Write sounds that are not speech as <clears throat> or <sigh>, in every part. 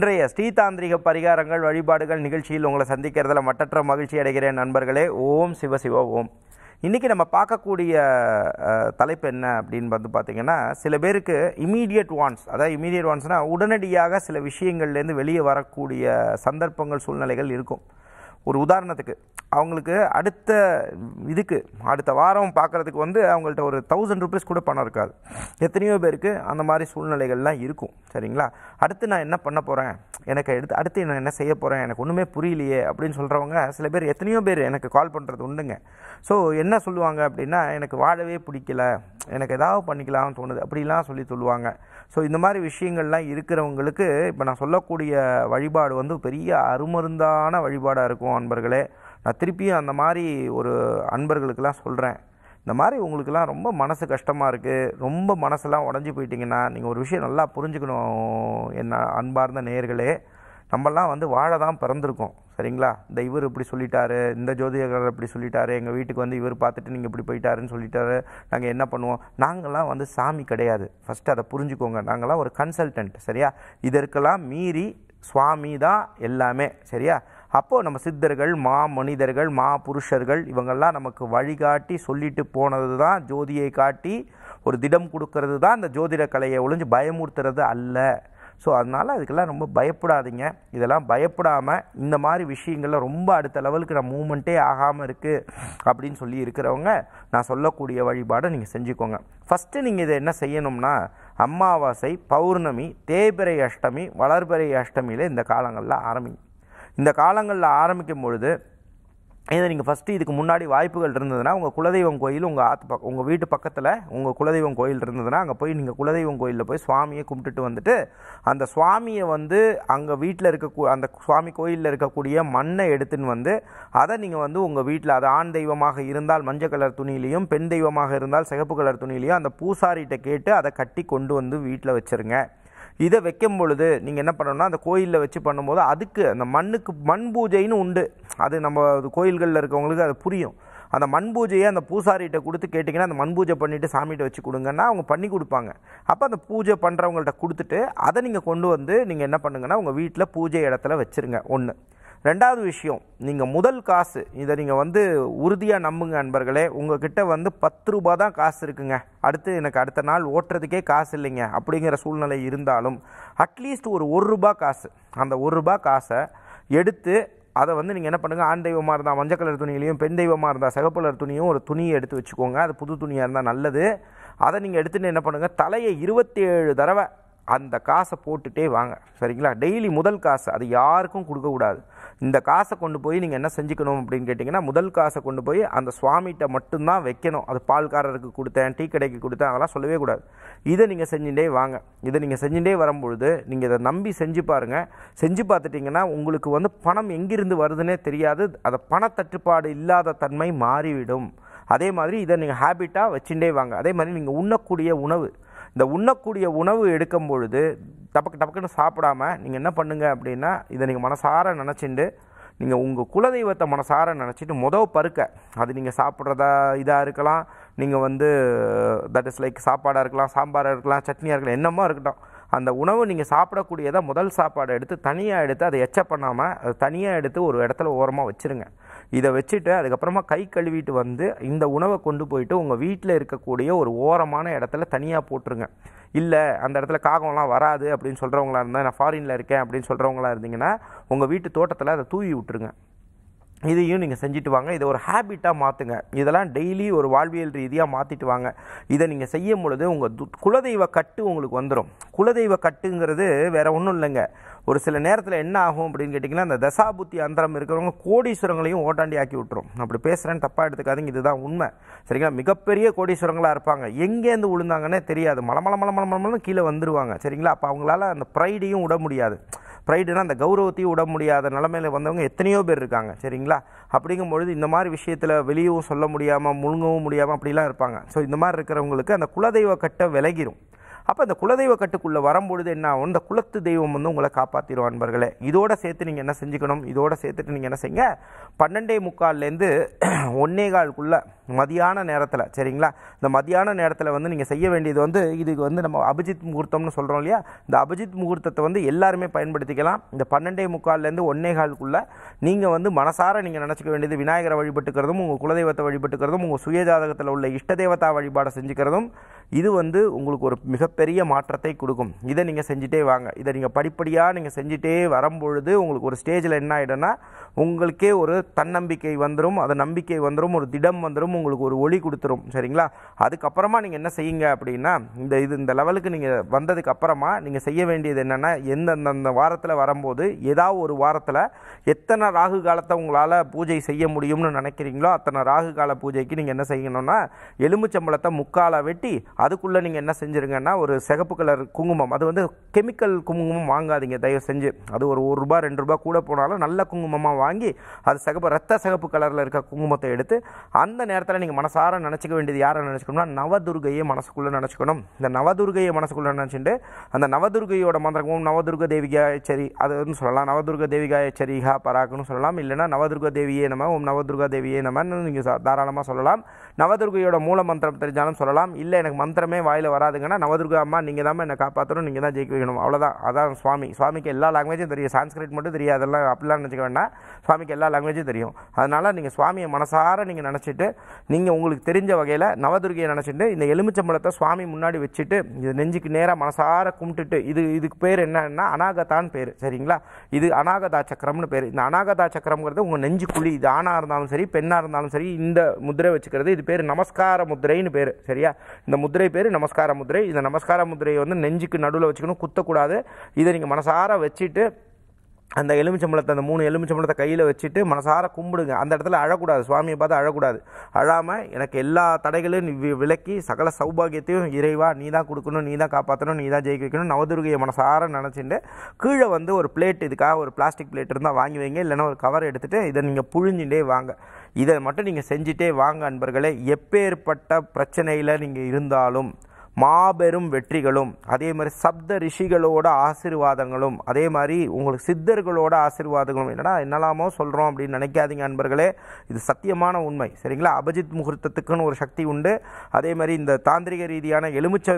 இன்றைய ஸ்ரீதாந்திரிக பரிகாரங்கள் வழிபாடுகள் நிகழ்ச்சியில் உங்களை சந்திக்கிறதுல மற்ற மகிழ்ச்சி அடைகிறேன் நண்பர்களே ஓம் சிவசிவ ஓம் இன்றைக்கி நம்ம பார்க்கக்கூடிய தலைப்பு என்ன அப்படின்னு வந்து பார்த்திங்கன்னா சில பேருக்கு இமீடியட் வான்ஸ் அதாவது இமீடியட் வான்ஸ்னால் உடனடியாக சில விஷயங்கள்லேருந்து வெளியே வரக்கூடிய சந்தர்ப்பங்கள் சூழ்நிலைகள் இருக்கும் ஒரு உதாரணத்துக்கு அவங்களுக்கு அடுத்த இதுக்கு அடுத்த வாரம் பார்க்குறதுக்கு வந்து அவங்கள்ட்ட ஒரு தௌசண்ட் ருபீஸ் கூட பணம் இருக்காது எத்தனையோ பேருக்கு அந்த மாதிரி சூழ்நிலைகள்லாம் இருக்கும் சரிங்களா அடுத்து நான் என்ன பண்ண போகிறேன் எனக்கு எடுத்து அடுத்து நான் என்ன செய்ய போகிறேன் எனக்கு ஒன்றுமே புரியலையே அப்படின்னு சொல்கிறவங்க சில பேர் எத்தனையோ பேர் எனக்கு கால் பண்ணுறது உண்டுங்க ஸோ என்ன சொல்லுவாங்க அப்படின்னா எனக்கு வாழவே பிடிக்கல எனக்கு ஏதாவது பண்ணிக்கலாம்னு தோணுது அப்படிலாம் சொல்லி சொல்லுவாங்க ஸோ இந்த மாதிரி விஷயங்கள்லாம் இருக்கிறவங்களுக்கு இப்போ நான் சொல்லக்கூடிய வழிபாடு வந்து பெரிய அருமருந்தான வழிபாடாக இருக்கும் அன்பர்களே நான் திருப்பியும் அந்த மாதிரி ஒரு அன்பர்களுக்கெல்லாம் சொல்கிறேன் இந்த மாதிரி உங்களுக்கெல்லாம் ரொம்ப மனசு கஷ்டமாக இருக்குது ரொம்ப மனசெல்லாம் உடஞ்சி போயிட்டிங்கன்னா நீங்கள் ஒரு விஷயம் நல்லா புரிஞ்சுக்கணும் என்ன அன்பார்ந்த நேர்களே நம்மலாம் வந்து வாழ தான் பிறந்திருக்கோம் சரிங்களா இந்த இவர் இப்படி சொல்லிட்டாரு இந்த ஜோதிகர் இப்படி சொல்லிட்டாரு எங்கள் வீட்டுக்கு வந்து இவர் பார்த்துட்டு நீங்கள் இப்படி போயிட்டாருன்னு சொல்லிட்டாரு நாங்கள் என்ன பண்ணுவோம் நாங்கள்லாம் வந்து சாமி கிடையாது ஃபஸ்ட்டு அதை புரிஞ்சுக்கோங்க நாங்களாம் ஒரு கன்சல்டன்ட் சரியா இதற்கெல்லாம் மீறி சுவாமி தான் எல்லாமே சரியா அப்போது நம்ம சித்தர்கள் மா மனிதர்கள் மா புருஷர்கள் இவங்கெல்லாம் நமக்கு வழிகாட்டி சொல்லிட்டு போனது தான் ஜோதியை காட்டி ஒரு திடம் கொடுக்கறது தான் அந்த ஜோதிட கலையை ஒழிஞ்சு பயமுறுத்துறது அல்ல ஸோ அதனால் அதுக்கெல்லாம் ரொம்ப பயப்படாதீங்க இதெல்லாம் பயப்படாமல் இந்த மாதிரி விஷயங்களில் ரொம்ப அடுத்த லெவலுக்கு நான் மூமெண்ட்டே ஆகாமல் இருக்குது அப்படின்னு சொல்லி இருக்கிறவங்க நான் சொல்லக்கூடிய வழிபாடை நீங்கள் செஞ்சுக்கோங்க ஃபஸ்ட்டு நீங்கள் இதை என்ன செய்யணும்னா அமாவாசை பௌர்ணமி தேய்பிரை அஷ்டமி வளர்பிறை அஷ்டமியில் இந்த காலங்களில் ஆரம்பிங்க இந்த காலங்களில் ஆரம்பிக்கும் பொழுது இதை நீங்கள் ஃபஸ்ட்டு இதுக்கு முன்னாடி வாய்ப்புகள் இருந்ததுன்னா உங்கள் குலதெய்வம் கோயில் உங்கள் ஆத்து பக்கம் உங்கள் வீட்டு பக்கத்தில் உங்கள் குலதெய்வம் கோயில் இருந்ததுன்னா அங்கே போய் நீங்கள் குலதெய்வம் கோயிலில் போய் சுவாமியை கும்பிட்டுட்டு வந்துட்டு அந்த சுவாமியை வந்து அங்கே வீட்டில் இருக்க அந்த சுவாமி கோயிலில் இருக்கக்கூடிய மண்ணை எடுத்துன்னு வந்து அதை நீங்கள் வந்து உங்கள் வீட்டில் அது ஆண் தெய்வமாக இருந்தால் மஞ்சள் கலர் துணியிலையும் பெண் தெய்வமாக இருந்தால் சிகப்பு கலர் துணியிலையும் அந்த பூசாரிகிட்ட கேட்டு அதை கட்டி கொண்டு வந்து வீட்டில் வச்சுருங்க இதை வைக்கும் பொழுது நீங்கள் என்ன பண்ணணும்னா அந்த கோயிலில் வச்சு பண்ணும்போது அதுக்கு அந்த மண்ணுக்கு மண் பூஜைன்னு உண்டு அது நம்ம கோயில்களில் இருக்கவங்களுக்கு அது புரியும் அந்த மண் பூஜையை அந்த பூசாரிகிட்ட கொடுத்து கேட்டிங்கன்னா அந்த மண் பூஜை பண்ணிவிட்டு சாமிகிட்ட வச்சு கொடுங்கன்னா அவங்க பண்ணி கொடுப்பாங்க அப்போ அந்த பூஜை பண்ணுறவங்கள்ட்ட கொடுத்துட்டு அதை நீங்கள் கொண்டு வந்து நீங்கள் என்ன பண்ணுங்கன்னா உங்கள் வீட்டில் பூஜை இடத்துல வச்சுருங்க ஒன்று ரெண்டாவது விஷயம் நீங்கள் முதல் காசு இதை நீங்கள் வந்து உறுதியாக நம்புங்க நண்பர்களே உங்ககிட்ட வந்து பத்து ரூபா தான் காசு இருக்குங்க அடுத்து எனக்கு அடுத்த நாள் ஓட்டுறதுக்கே காசு இல்லைங்க அப்படிங்கிற சூழ்நிலை இருந்தாலும் அட்லீஸ்ட் ஒரு ஒரு ரூபா காசு அந்த ஒரு ரூபா காசை எடுத்து அதை வந்து நீங்கள் என்ன பண்ணுங்கள் ஆண் தெய்வமாக இருந்தால் மஞ்சள் கலர் துணியிலையும் பெண் தெய்வமாக இருந்தால் சிகப்பலர் துணியும் ஒரு துணியை எடுத்து வச்சுக்கோங்க அது புது துணியாக இருந்தால் நல்லது அதை நீங்கள் எடுத்துகிட்டு என்ன பண்ணுங்கள் தலையை இருபத்தி ஏழு தடவை அந்த காசை போட்டுகிட்டே வாங்க சரிங்களா டெய்லி முதல் காசு அது யாருக்கும் கொடுக்கக்கூடாது இந்த காசை கொண்டு போய் நீங்கள் என்ன செஞ்சுக்கணும் அப்படின்னு கேட்டிங்கன்னா முதல் காசை கொண்டு போய் அந்த சுவாமிகிட்ட மட்டும்தான் வைக்கணும் அது பால்காரருக்கு கொடுத்தேன் டீ கடைக்கு கொடுத்தேன் அதெல்லாம் சொல்லவே கூடாது இதை நீங்கள் செஞ்சுட்டே வாங்க இதை நீங்கள் செஞ்சுட்டே வரும்பொழுது நீங்கள் இதை நம்பி செஞ்சு பாருங்கள் செஞ்சு பார்த்துட்டிங்கன்னா உங்களுக்கு வந்து பணம் எங்கிருந்து வருதுன்னே தெரியாது அதை பணத்தட்டுப்பாடு இல்லாத தன்மை மாறிவிடும் அதே மாதிரி இதை நீங்கள் ஹேபிட்டாக வச்சுட்டே வாங்க அதே மாதிரி நீங்கள் உண்ணக்கூடிய உணவு இந்த உண்ணக்கூடிய உணவு எடுக்கும் பொழுது டபக்கு டபக்குன்னு சாப்பிடாமல் நீங்கள் என்ன பண்ணுங்கள் அப்படின்னா இதை நீங்கள் மனசார நினச்சிண்டு நீங்கள் உங்கள் குலதெய்வத்தை மனசார நினச்சிட்டு முதல் பருக்க அது நீங்கள் சாப்பிட்றதா இதாக இருக்கலாம் நீங்கள் வந்து தட் இஸ் லைக் சாப்பாடாக இருக்கலாம் சாம்பாராக இருக்கலாம் சட்னியாக இருக்கலாம் என்னமோ இருக்கட்டும் அந்த உணவு நீங்கள் சாப்பிடக்கூடியதை முதல் சாப்பாடை எடுத்து தனியாக எடுத்து அதை எச்ச பண்ணாமல் அதை தனியாக எடுத்து ஒரு இடத்துல ஓரமாக வச்சுருங்க இதை வச்சுட்டு அதுக்கப்புறமா கை கழுவிட்டு வந்து இந்த உணவை கொண்டு போயிட்டு உங்கள் வீட்டில் இருக்கக்கூடிய ஒரு ஓரமான இடத்துல தனியாக போட்டுருங்க இல்லை அந்த இடத்துல காகம்லாம் வராது அப்படின்னு சொல்கிறவங்களா இருந்தால் நான் ஃபாரினில் இருக்கேன் அப்படின்னு சொல்கிறவங்களா இருந்தீங்கன்னா உங்கள் வீட்டு தோட்டத்தில் அதை தூவி விட்டுருங்க இதையும் நீங்கள் செஞ்சுட்டு வாங்க இதை ஒரு ஹேபிட்டாக மாற்றுங்க இதெல்லாம் டெய்லி ஒரு வாழ்வியல் ரீதியாக மாற்றிட்டு வாங்க இதை நீங்கள் செய்யும் பொழுது உங்கள் குலதெய்வ கட்டு உங்களுக்கு வந்துடும் குலதெய்வ கட்டுங்கிறது வேறு ஒன்றும் இல்லைங்க ஒரு சில நேரத்தில் என்ன ஆகும் அப்படின்னு கேட்டிங்கன்னா அந்த தசாபுத்தி அந்தரம் இருக்கிறவங்க கோடீஸ்வரங்களையும் ஓட்டாண்டி ஆக்கி விட்டுரும் அப்படி பேசுகிறேன்னு தப்பாக எடுத்துக்காதீங்க இதுதான் உண்மை சரிங்களா மிகப்பெரிய கோடீஸ்வரங்களாக இருப்பாங்க எங்கேருந்து விழுந்தாங்கன்னே தெரியாது மலமல மல மலமலன்னு கீழே வந்துடுவாங்க சரிங்களா அப்போ அவங்களால அந்த ப்ரைடையும் விட முடியாது ப்ரைடுனா அந்த கௌரவத்தையும் விட முடியாத நிலமையில் வந்தவங்க எத்தனையோ பேர் இருக்காங்க சரிங்களா அப்படிங்கும் பொழுது இந்த மாதிரி விஷயத்தில் வெளியவும் சொல்ல முடியாமல் முழுங்கவும் முடியாமல் அப்படிலாம் இருப்பாங்க ஸோ இந்த மாதிரி இருக்கிறவங்களுக்கு அந்த குலதெய்வ கட்டை விலகிரும் அப்போ இந்த குலதெய்வ கட்டுக்குள்ளே வரும்பொழுது என்ன ஆகும் இந்த குலத்து தெய்வம் வந்து உங்களை காப்பாற்றிடும் அன்பர்களே இதோட சேர்த்து நீங்கள் என்ன செஞ்சுக்கணும் இதோட சேர்த்துட்டு நீங்கள் என்ன செய்யுங்க பன்னெண்டே முக்கால்லேருந்து <clears throat> ஒன்னே கால்குள்ளே மதியான நேரத்தில் சரிங்களா இந்த மதியான நேரத்தில் வந்து நீங்கள் செய்ய வேண்டியது வந்து இதுக்கு வந்து நம்ம அபிஜித் முகூர்த்தம்னு சொல்கிறோம் இல்லையா இந்த அபிஜித் முகூர்த்தத்தை வந்து எல்லாருமே பயன்படுத்திக்கலாம் இந்த பன்னெண்டே முக்கால்லேருந்து ஒன்னே கால்குள்ளே நீங்கள் வந்து மனசார நீங்கள் நினச்சிக்க வேண்டியது விநாயகரை வழிபட்டுக்கிறதும் உங்கள் குலதெய்வத்தை வழிபட்டுக்கிறதும் உங்கள் ஜாதகத்தில் உள்ள இஷ்ட தேவதா வழிபாடை செஞ்சுக்கிறதும் இது வந்து உங்களுக்கு ஒரு மிகப்பெரிய மாற்றத்தை கொடுக்கும் இதை நீங்கள் செஞ்சுட்டே வாங்க இதை நீங்கள் படிப்படியாக நீங்கள் செஞ்சுட்டே வரும்பொழுது உங்களுக்கு ஒரு ஸ்டேஜில் என்ன ஆகிடும்னா உங்களுக்கே ஒரு தன்னம்பிக்கை வந்துடும் அது நம்பிக்கை வந்துடும் ஒரு திடம் வந்துடும் உங்களுக்கு ஒரு ஒளி கொடுத்துரும் சரிங்களா அதுக்கப்புறமா நீங்கள் என்ன செய்யுங்க அப்படின்னா இந்த இது இந்த லெவலுக்கு நீங்கள் வந்ததுக்கு அப்புறமா நீங்கள் செய்ய வேண்டியது என்னென்னா எந்தெந்த வாரத்தில் வரும்போது ஏதாவது ஒரு வாரத்தில் எத்தனை ராகு காலத்தை உங்களால் பூஜை செய்ய முடியும்னு நினைக்கிறீங்களோ அத்தனை ராகு கால பூஜைக்கு நீங்கள் என்ன செய்யணும்னா எலும்புச்சம்பளத்தை முக்காலாக வெட்டி அதுக்குள்ளே நீங்கள் என்ன செஞ்சுருங்கன்னா ஒரு சிகப்பு கலர் குங்குமம் அது வந்து கெமிக்கல் குங்குமம் வாங்காதீங்க தயவு செஞ்சு அது ஒரு ஒரு ரூபா ரெண்டு ரூபா கூட போனாலும் நல்ல குங்குமமாக வாங்கி அது சிகப்பு ரத்த சிகப்பு கலரில் இருக்க குங்குமத்தை எடுத்து அந்த நேரத்தில் நீங்கள் மனசார நினச்சிக்க வேண்டியது யாரை நினச்சிக்கணும்னா நவதுர்கையை மனசுக்குள்ளே நினச்சிக்கணும் இந்த நவதுர்கையை மனசுக்குள்ளே நினச்சிட்டு அந்த நவதுர்கையோட மந்திரமும் நவதுர்க சரி அது வந்து சொல்லலாம் நவதுர்க ஹா பராக்குன்னு சொல்லலாம் இல்லைனா நவதுர்க தேவியே நம்ம ஓம் நவதுர்கா தேவியே நம்ம நீங்கள் தாராளமாக சொல்லலாம் நவதுர்கையோட மூல மந்திரம் தெரிஞ்சாலும் சொல்லலாம் இல்லை எனக்கு மந்திரமே வாயில் வராதுங்கன்னா நவதுர்கா அம்மா நீங்கள் தான் என்னை காப்பாற்றணும் நீங்கள் தான் ஜெயிக்க வைக்கணும் அவ்வளோதான் அதான் சுவாமி சுவாமிக்கு எல்லா லாங்குவேஜும் தெரியும் சான்ஸ்கிரிட் மட்டும் தெரியும் அதெல்லாம் அப்படிலாம் நினச்சிக்க வேண்டாம் சுவாமிக்கு எல்லா லாங்குவேஜும் தெரியும் அதனால் நீங்கள் சுவாமியை மனசார நீங்கள் நினச்சிட்டு நீங்கள் உங்களுக்கு தெரிஞ்ச வகையில் நவதுர்கையை நினச்சிட்டு இந்த எலுமிச்சம்பழத்தை சுவாமி முன்னாடி வச்சுட்டு இது நெஞ்சுக்கு நேராக மனசார கும்பிட்டுட்டு இது இதுக்கு பேர் என்னன்னா அனாகதான்னு பேர் சரிங்களா இது அனாகதா சக்கரம்னு பேர் இந்த அனாகதா சக்கரம்ங்கிறது உங்கள் குழி இது ஆணாக இருந்தாலும் சரி பெண்ணாக இருந்தாலும் சரி இந்த முதிரை வச்சுக்கிறது இது பேர் நமஸ்கார முதிரைன்னு பேர் சரியா இந்த முதிரை முதிரை பேர் நமஸ்கார முதிரை இந்த நமஸ்கார முதிரையை வந்து நெஞ்சுக்கு நடுவில் வச்சுக்கணும் குத்தக்கூடாது இதை நீங்கள் மனசார வச்சுட்டு அந்த எலுமிச்சம்பளத்தை அந்த மூணு எலுமிச்சம்பளத்தை கையில் வச்சுட்டு மனசார கும்பிடுங்க அந்த இடத்துல அழக்கூடாது சுவாமியை பார்த்து அழக்கூடாது அழாமல் எனக்கு எல்லா தடைகளையும் விலக்கி சகல சௌபாகியத்தையும் இறைவா நீ தான் கொடுக்கணும் நீ தான் காப்பாற்றணும் நீ தான் ஜெயிக்க வைக்கணும் நவதுர்கையை மனசார நினச்சிட்டு கீழே வந்து ஒரு பிளேட் இதுக்காக ஒரு பிளாஸ்டிக் பிளேட் இருந்தால் வாங்கி வைங்க இல்லைன்னா ஒரு கவர் எடுத்துகிட்டு இதை நீங்கள் புழிஞ்சுட்டே வாங்க இதை மட்டும் நீங்கள் செஞ்சுட்டே வாங்க அன்பர்களே எப்பேற்பட்ட பிரச்சனையில் நீங்கள் இருந்தாலும் மாபெரும் வெற்றிகளும் அதே மாதிரி சப்த ரிஷிகளோட ஆசிர்வாதங்களும் அதே மாதிரி உங்களுக்கு சித்தர்களோட ஆசிர்வாதங்களும் என்னடா என்னலாமோ சொல்கிறோம் அப்படின்னு நினைக்காதீங்க அன்பர்களே இது சத்தியமான உண்மை சரிங்களா அபிஜித் முகூர்த்தத்துக்குன்னு ஒரு சக்தி உண்டு அதே மாதிரி இந்த தாந்திரிக ரீதியான எலுமிச்ச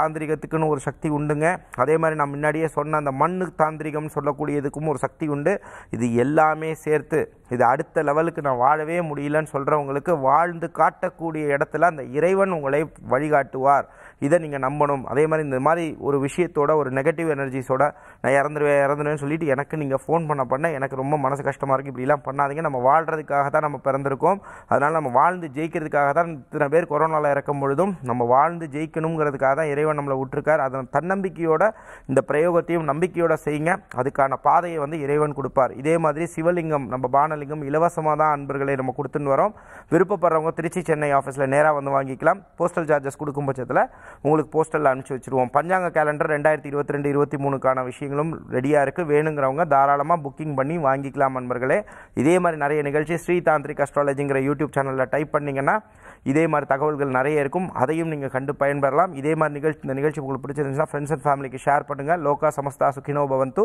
தாந்திரிகத்துக்குன்னு ஒரு சக்தி உண்டுங்க அதே மாதிரி நான் முன்னாடியே சொன்ன அந்த மண்ணு தாந்திரிகம்னு சொல்லக்கூடியதுக்கும் ஒரு சக்தி உண்டு இது எல்லாமே சேர்த்து இது அடுத்த லெவலுக்கு நான் வாழவே முடியலன்னு சொல்கிறவங்களுக்கு வாழ்ந்து காட்டக்கூடிய இடத்துல அந்த இறைவன் உங்களை வழிகாட்டுவார் இதை நீங்கள் நம்பணும் அதே மாதிரி இந்த மாதிரி ஒரு விஷயத்தோட ஒரு நெகட்டிவ் எனர்ஜிஸோட நான் இறந்துருவேன் இறந்துருவேன் சொல்லிட்டு எனக்கு நீங்கள் ஃபோன் பண்ண பண்ண எனக்கு ரொம்ப மனசு கஷ்டமாக இருக்குது இப்படிலாம் பண்ணாதீங்க நம்ம வாழ்கிறதுக்காக தான் நம்ம பிறந்திருக்கோம் அதனால் நம்ம வாழ்ந்து ஜெயிக்கிறதுக்காக தான் இத்தனை பேர் கொரோனாவில் இறக்கும் பொழுதும் நம்ம வாழ்ந்து ஜெயிக்கணுங்கிறதுக்காக தான் இறைவன் நம்மளை விட்டுருக்கார் அதன் தன்னம்பிக்கையோட இந்த பிரயோகத்தையும் நம்பிக்கையோட செய்யுங்க அதுக்கான பாதையை வந்து இறைவன் கொடுப்பார் இதே மாதிரி சிவலிங்கம் நம்ம பானலிங்கம் இலவசமாக தான் அன்பர்களை நம்ம கொடுத்துன்னு வரோம் விருப்பப்படுறவங்க திருச்சி சென்னை ஆஃபீஸில் நேராக வந்து வாங்கிக்கலாம் போஸ்டல் சார்ஜஸ் கொடுக்கும் பட்சத்தில் உங்களுக்கு போஸ்டலில் அனுப்பிச்சி வச்சுருவோம் பஞ்சாங்க கேலண்டர் ரெண்டாயிரத்தி இருபத்தி ரெண்டு இருபத்தி மூணுக்கான விஷயங்கள் கலெக்ஷன்களும் ரெடியாக இருக்குது வேணுங்கிறவங்க தாராளமாக புக்கிங் பண்ணி வாங்கிக்கலாம் நண்பர்களே இதே மாதிரி நிறைய நிகழ்ச்சி ஸ்ரீ தாந்திரிக் அஸ்ட்ராலஜிங்கிற யூடியூப் சேனலில் டைப் பண்ணிங்கன்னா இதே மாதிரி தகவல்கள் நிறைய இருக்கும் அதையும் நீங்கள் கண்டு பயன்பெறலாம் இதே மாதிரி நிகழ்ச்சி இந்த நிகழ்ச்சி உங்களுக்கு பிடிச்சிருந்துச்சுன்னா ஃப்ரெண்ட்ஸ் அண்ட் ஃபேமிலிக்கு ஷேர் பண்ணுங்கள் லோகா சமஸ்தா சுகினோ பவந்து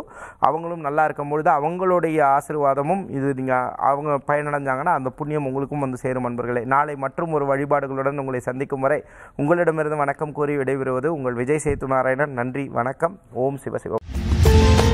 அவங்களும் நல்லா இருக்கும் பொழுது அவங்களுடைய ஆசிர்வாதமும் இது நீங்கள் அவங்க பயனடைஞ்சாங்கன்னா அந்த புண்ணியம் உங்களுக்கும் வந்து சேரும் நண்பர்களே நாளை மற்றும் ஒரு வழிபாடுகளுடன் உங்களை சந்திக்கும் வரை உங்களிடமிருந்து வணக்கம் கூறி விடைபெறுவது உங்கள் விஜய் சேத்து நாராயணன் நன்றி வணக்கம் ஓம் சிவசிவம் Thank you.